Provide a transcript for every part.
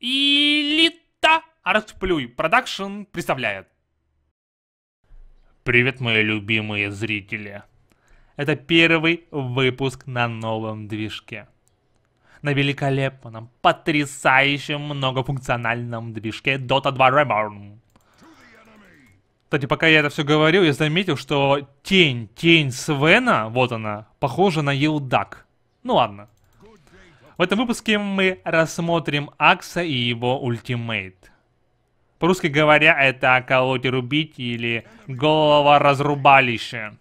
Элита Артплюй Продакшн представляет. Привет, мои любимые зрители. Это первый выпуск на новом движке. На великолепном, потрясающем многофункциональном движке Dota 2 Reborn. Кстати, пока я это все говорил, я заметил, что тень, тень Свена, вот она, похожа на Елдак. Ну ладно, в этом выпуске мы рассмотрим Акса и его ультимейт. По-русски говоря, это колоть и рубить или головоразрубалище.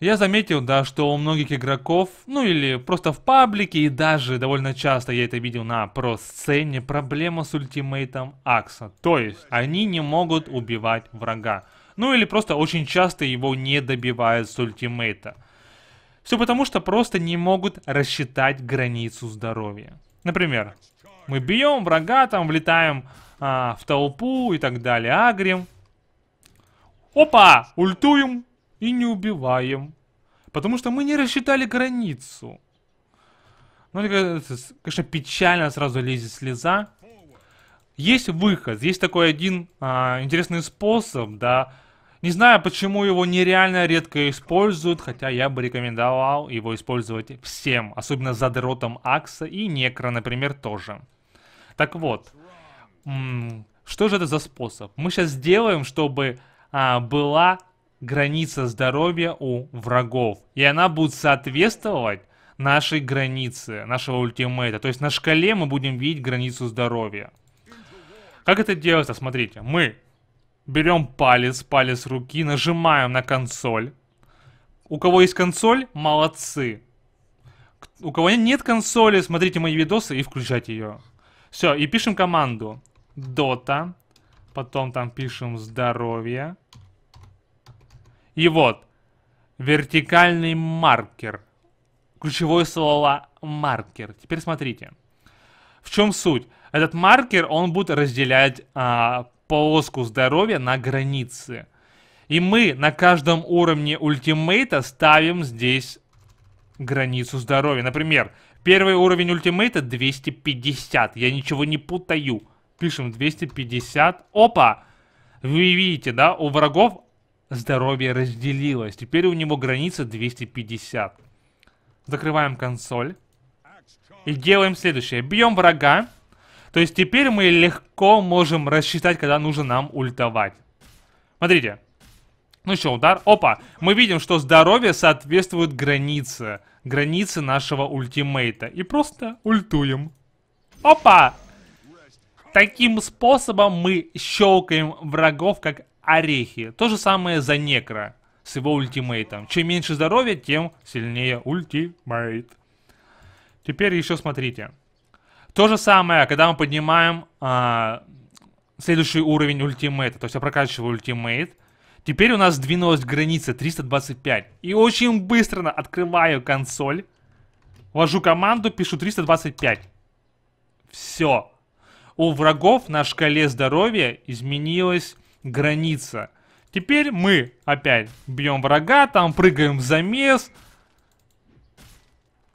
Я заметил, да, что у многих игроков, ну или просто в паблике, и даже довольно часто я это видел на про-сцене, проблема с ультимейтом Акса. То есть, они не могут убивать врага. Ну или просто очень часто его не добивают с ультимейта. Все потому, что просто не могут рассчитать границу здоровья. Например, мы бьем врага, там влетаем а, в толпу и так далее, агрим. Опа! Ультуем и не убиваем. Потому что мы не рассчитали границу. Ну, это, конечно, печально сразу лезет слеза. Есть выход, есть такой один а, интересный способ, да, не знаю, почему его нереально редко используют, хотя я бы рекомендовал его использовать всем, особенно задротом Акса и Некро, например, тоже. Так вот, что же это за способ? Мы сейчас сделаем, чтобы а, была граница здоровья у врагов, и она будет соответствовать нашей границе, нашего ультимейта. То есть на шкале мы будем видеть границу здоровья. Как это делается? Смотрите, мы берем палец, палец руки, нажимаем на консоль. У кого есть консоль, молодцы. У кого нет консоли, смотрите мои видосы и включать ее. Все, и пишем команду. Дота. Потом там пишем здоровье. И вот. Вертикальный маркер. Ключевое слово маркер. Теперь смотрите. В чем суть? Этот маркер, он будет разделять а, полоску здоровья на границе. И мы на каждом уровне ультимейта ставим здесь границу здоровья. Например, первый уровень ультимейта 250. Я ничего не путаю. Пишем 250. Опа! Вы видите, да, у врагов здоровье разделилось. Теперь у него граница 250. Закрываем консоль. И делаем следующее. Бьем врага. То есть теперь мы легко можем рассчитать, когда нужно нам ультовать. Смотрите. Ну что, удар. Опа. Мы видим, что здоровье соответствует границе. Границе нашего ультимейта. И просто ультуем. Опа. Таким способом мы щелкаем врагов, как орехи. То же самое за некро с его ультимейтом. Чем меньше здоровья, тем сильнее ультимейт. Теперь еще смотрите. То же самое, когда мы поднимаем а, следующий уровень ультимейта, то есть я прокачиваю ультимейт, теперь у нас сдвинулась граница 325. И очень быстро открываю консоль, ввожу команду, пишу 325. Все. У врагов на шкале здоровья изменилась граница. Теперь мы опять бьем врага, там прыгаем в замес.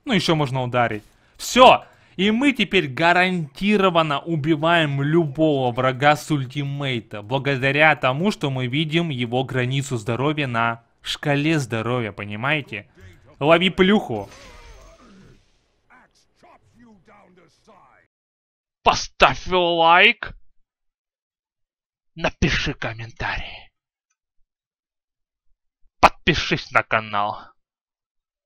Ну, еще можно ударить. Все, и мы теперь гарантированно убиваем любого врага с ультимейта, благодаря тому, что мы видим его границу здоровья на шкале здоровья, понимаете? Лови плюху. Поставь лайк. Напиши комментарий. Подпишись на канал.